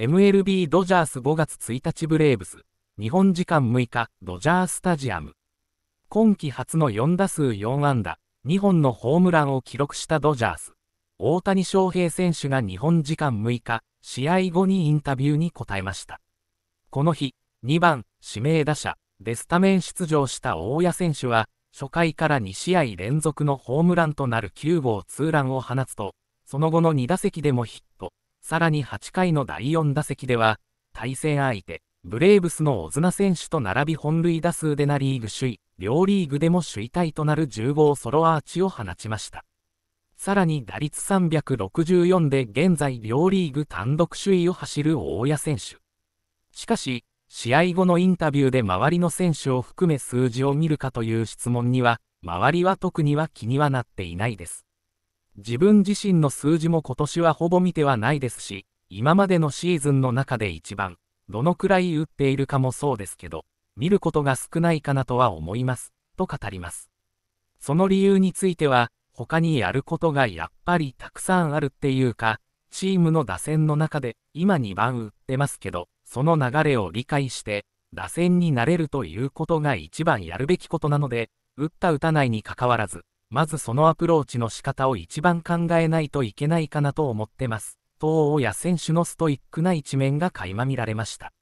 MLB ドジャース5月1日ブレーブス、日本時間6日、ドジャースタジアム。今季初の4打数4安打、2本のホームランを記録したドジャース。大谷翔平選手が日本時間6日、試合後にインタビューに答えました。この日、2番、指名打者、でスタメン出場した大谷選手は、初回から2試合連続のホームランとなる9号ツーランを放つと、その後の2打席でもヒット、さらに8回の第4打席では、対戦相手、ブレーブスのオズナ選手と並び本塁打数でナ・リーグ首位、両リーグでも首位タイとなる10号ソロアーチを放ちました。さらに打率364で現在両リーグ単独首位を走る大谷選手。しかし、試合後のインタビューで周りの選手を含め数字を見るかという質問には、周りは特には気にはなっていないです。自分自身の数字も今年はほぼ見てはないですし、今までのシーズンの中で一番、どのくらい打っているかもそうですけど、見ることが少ないかなとは思います、と語ります。その理由については、他にやることがやっぱりたくさんあるっていうか、チームの打線の中で今2番打ってますけど、その流れを理解して、打線になれるということが一番やるべきことなので、打った打たないにかかわらず、まずそのアプローチの仕方を一番考えないといけないかなと思ってます。東欧や選手のストイックな一面が垣間見られました。